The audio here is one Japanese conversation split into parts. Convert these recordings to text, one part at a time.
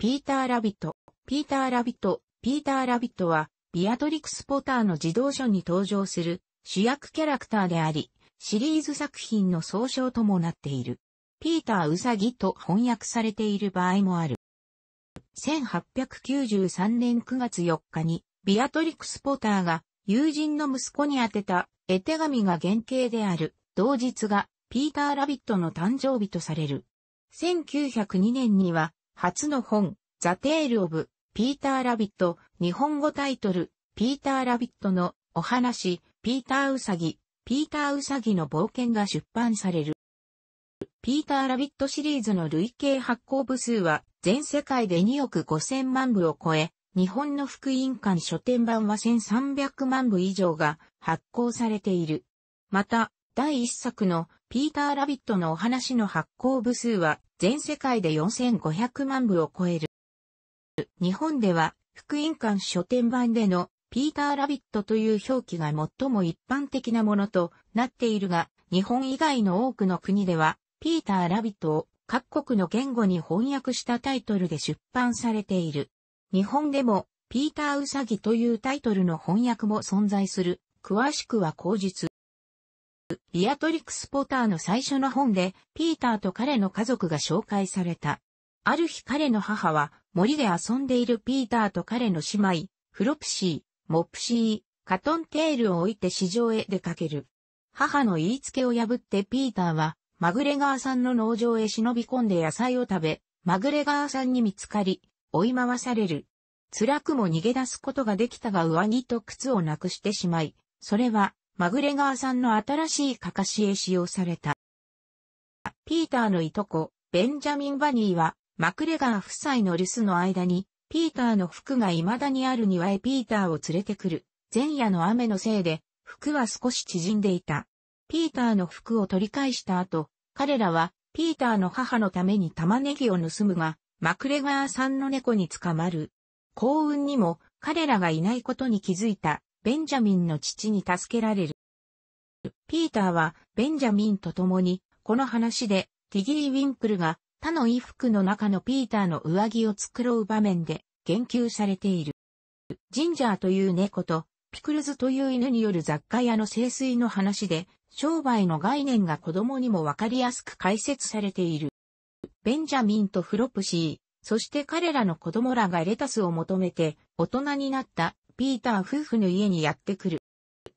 ピーター・ラビット、ピーター・ラビット、ピーター・ラビットは、ビアトリクス・ポターの児童書に登場する主役キャラクターであり、シリーズ作品の総称ともなっている。ピーター・ウサギと翻訳されている場合もある。1893年9月4日に、ビアトリクス・ポターが友人の息子に宛てた絵手紙が原型である、同日がピーター・ラビットの誕生日とされる。1902年には、初の本、ザ・テール・オブ・ピーター・ラビット、日本語タイトル、ピーター・ラビットのお話、ピーター・ウサギ、ピーター・ウサギの冒険が出版される。ピーター・ラビットシリーズの累計発行部数は全世界で2億5000万部を超え、日本の福音館書店版は1300万部以上が発行されている。また、第1作のピーター・ラビットのお話の発行部数は全世界で4500万部を超える。日本では福音館書店版でのピーター・ラビットという表記が最も一般的なものとなっているが、日本以外の多くの国では、ピーター・ラビットを各国の言語に翻訳したタイトルで出版されている。日本でも、ピーター・ウサギというタイトルの翻訳も存在する。詳しくは後日。ビアトリックス・ポターの最初の本で、ピーターと彼の家族が紹介された。ある日彼の母は、森で遊んでいるピーターと彼の姉妹、フロプシー、モプシー、カトンテールを置いて市場へ出かける。母の言いつけを破ってピーターは、マグレガーさんの農場へ忍び込んで野菜を食べ、マグレガーさんに見つかり、追い回される。辛くも逃げ出すことができたが上着と靴をなくしてしまい、それはマグレガーさんの新しいかかしへ使用された。ピーターのいとこ、ベンジャミン・バニーは、マクレガー夫妻の留守の間に、ピーターの服が未だにある庭へピーターを連れてくる。前夜の雨のせいで、服は少し縮んでいた。ピーターの服を取り返した後、彼らは、ピーターの母のために玉ねぎを盗むが、マクレガーさんの猫に捕まる。幸運にも、彼らがいないことに気づいた、ベンジャミンの父に助けられる。ピーターはベンジャミンと共に、この話でティギー・ウィンクルが他の衣服の中のピーターの上着を繕う場面で言及されている。ジンジャーという猫とピクルズという犬による雑貨屋の清水の話で商売の概念が子供にもわかりやすく解説されている。ベンジャミンとフロプシー、そして彼らの子供らがレタスを求めて大人になったピーター夫婦の家にやってくる。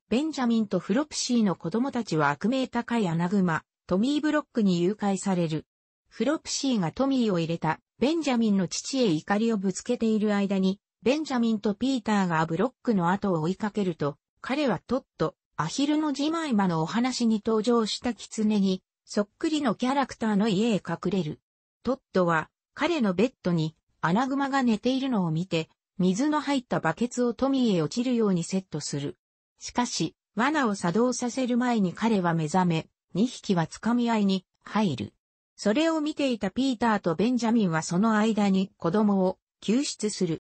ベンジャミンとフロプシーの子供たちは悪名高いアナグマ、トミーブロックに誘拐される。フロプシーがトミーを入れた、ベンジャミンの父へ怒りをぶつけている間に、ベンジャミンとピーターがブロックの後を追いかけると、彼はトット、アヒルのジマイマのお話に登場したキツネに、そっくりのキャラクターの家へ隠れる。トットは、彼のベッドに、アナグマが寝ているのを見て、水の入ったバケツをトミーへ落ちるようにセットする。しかし、罠を作動させる前に彼は目覚め、2匹は掴み合いに入る。それを見ていたピーターとベンジャミンはその間に子供を救出する。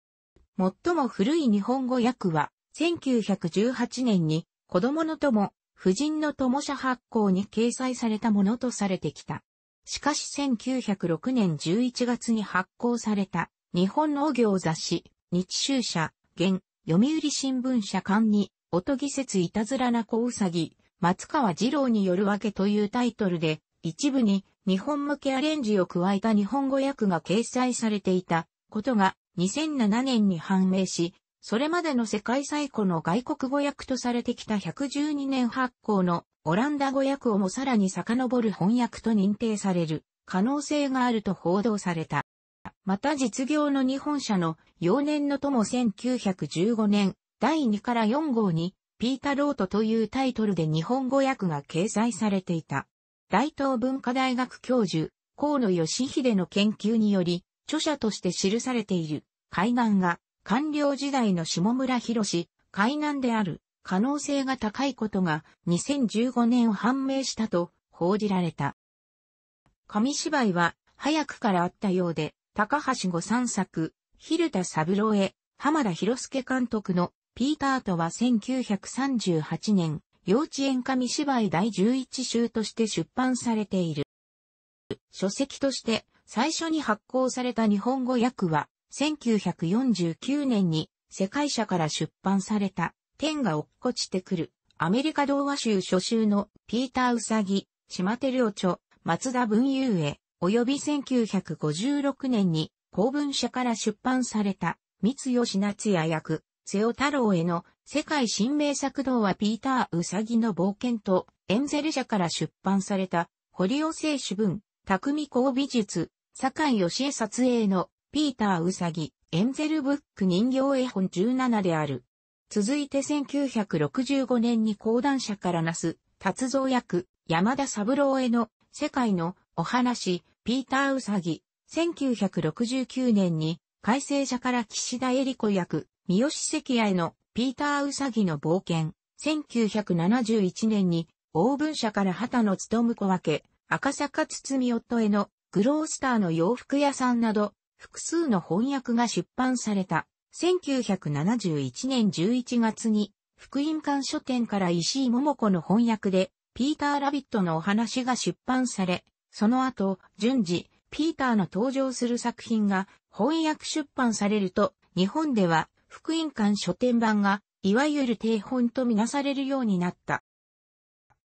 最も古い日本語訳は、1918年に子供の友、夫人の友者発行に掲載されたものとされてきた。しかし1906年11月に発行された日本農業雑誌、日中社、現、読売新聞社刊に音義説いたずらな子うさぎ、松川二郎によるわけというタイトルで、一部に日本向けアレンジを加えた日本語訳が掲載されていたことが2007年に判明し、それまでの世界最古の外国語訳とされてきた112年発行のオランダ語訳をもさらに遡る翻訳と認定される可能性があると報道された。また実業の日本社の幼年の友1915年第2から4号に、ピータロートというタイトルで日本語訳が掲載されていた。大東文化大学教授、河野義秀の研究により、著者として記されている、海岸が、官僚時代の下村博士、海南である、可能性が高いことが、2015年を判明したと、報じられた。紙芝居は、早くからあったようで、高橋五三作、蛭田三郎へ、浜田博介監督のピーターとは1938年、幼稚園紙芝居第11集として出版されている。書籍として最初に発行された日本語訳は、1949年に世界社から出版された、天が落っこちてくる、アメリカ童話集初集のピーター・ウサギ、島手良著、松田文雄へ、及び1956年に公文社から出版された、三吉夏也役、瀬尾太郎への世界新名作堂はピーター・ウサギの冒険とエンゼル社から出版された堀尾聖主文、匠工美術、坂井義恵撮影のピーター・ウサギ、エンゼルブック人形絵本17である。続いて1965年に講談社からなす、達造役、山田三郎への世界のお話、ピーター・ウサギ、1969年に、改正者から岸田恵理子役、三好関屋へのピーターウサギの冒険、1971年に、ブ文社から畑の務子分け、赤坂包夫へのグロースターの洋服屋さんなど、複数の翻訳が出版された。1971年11月に、福音館書店から石井桃子の翻訳で、ピーター・ラビットのお話が出版され、その後、順次、ピーターの登場する作品が翻訳出版されると、日本では福音館書店版が、いわゆる定本とみなされるようになった。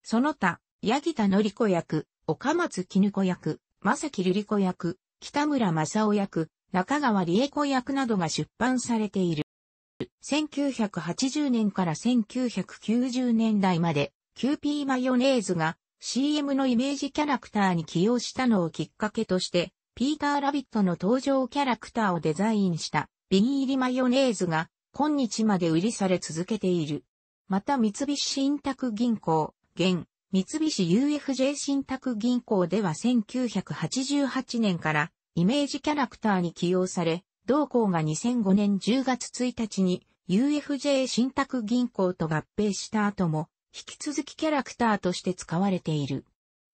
その他、八木田典子役、岡松絹子役、正木瑠璃子役、北村正夫役、中川理恵子役などが出版されている。1980年から1990年代まで、キューピーマヨネーズが CM のイメージキャラクターに起用したのをきっかけとして、ピーター・ラビットの登場キャラクターをデザインした瓶入りマヨネーズが今日まで売りされ続けている。また三菱信託銀行、現、三菱 UFJ 信託銀行では1988年からイメージキャラクターに起用され、同行が2005年10月1日に UFJ 信託銀行と合併した後も、引き続きキャラクターとして使われている。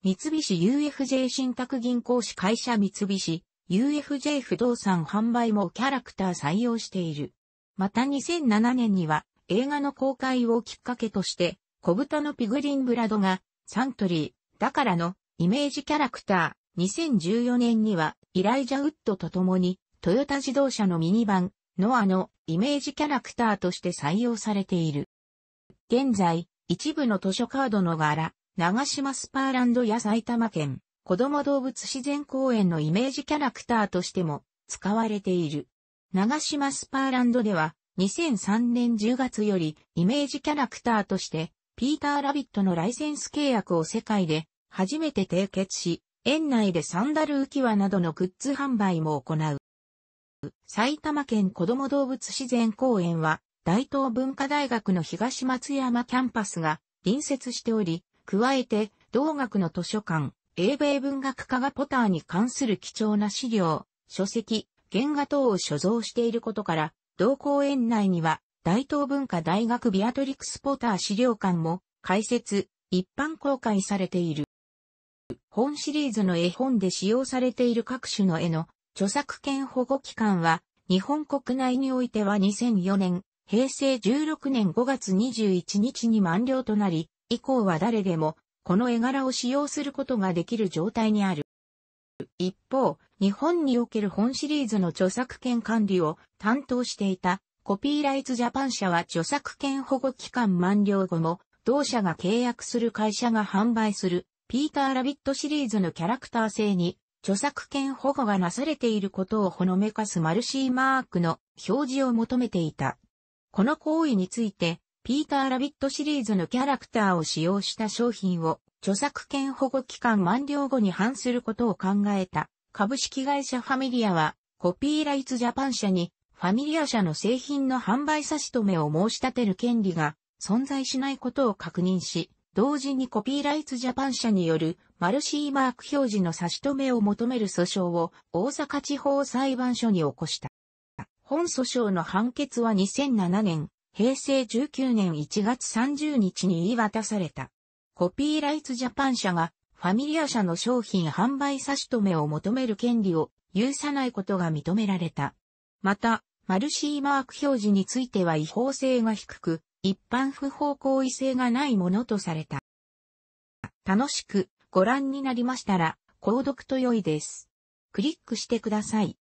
三菱 UFJ 信託銀行市会社三菱 UFJ 不動産販売もキャラクター採用している。また2007年には映画の公開をきっかけとして、小豚のピグリンブラドがサントリー、だからのイメージキャラクター。2014年にはイライジャ・ウッドと共にトヨタ自動車のミニバン、ノアのイメージキャラクターとして採用されている。現在、一部の図書カードの柄、長島スパーランドや埼玉県、子供動物自然公園のイメージキャラクターとしても使われている。長島スパーランドでは2003年10月よりイメージキャラクターとしてピーター・ラビットのライセンス契約を世界で初めて締結し、園内でサンダル浮き輪などのグッズ販売も行う。埼玉県子ども動物自然公園は大東文化大学の東松山キャンパスが隣接しており、加えて同学の図書館、英米文学家がポターに関する貴重な資料、書籍、原画等を所蔵していることから、同公園内には、大東文化大学ビアトリクス・ポター資料館も、開設、一般公開されている。本シリーズの絵本で使用されている各種の絵の著作権保護期間は、日本国内においては2004年、平成16年5月21日に満了となり、以降は誰でもこの絵柄を使用することができる状態にある。一方、日本における本シリーズの著作権管理を担当していたコピーライツジャパン社は著作権保護期間満了後も、同社が契約する会社が販売するピーター・ラビットシリーズのキャラクター性に著作権保護がなされていることをほのめかすマルシーマークの表示を求めていた。この行為についてピーター・ラビットシリーズのキャラクターを使用した商品を著作権保護期間満了後に反することを考えた株式会社ファミリアはコピーライツジャパン社にファミリア社の製品の販売差し止めを申し立てる権利が存在しないことを確認し、同時にコピーライツジャパン社によるマルシーマーク表示の差し止めを求める訴訟を大阪地方裁判所に起こした。本訴訟の判決は2007年平成19年1月30日に言い渡された。コピーライツジャパン社がファミリア社の商品販売差し止めを求める権利を有さないことが認められた。また、マルシーマーク表示については違法性が低く、一般不法行為性がないものとされた。楽しくご覧になりましたら、購読と良いです。クリックしてください。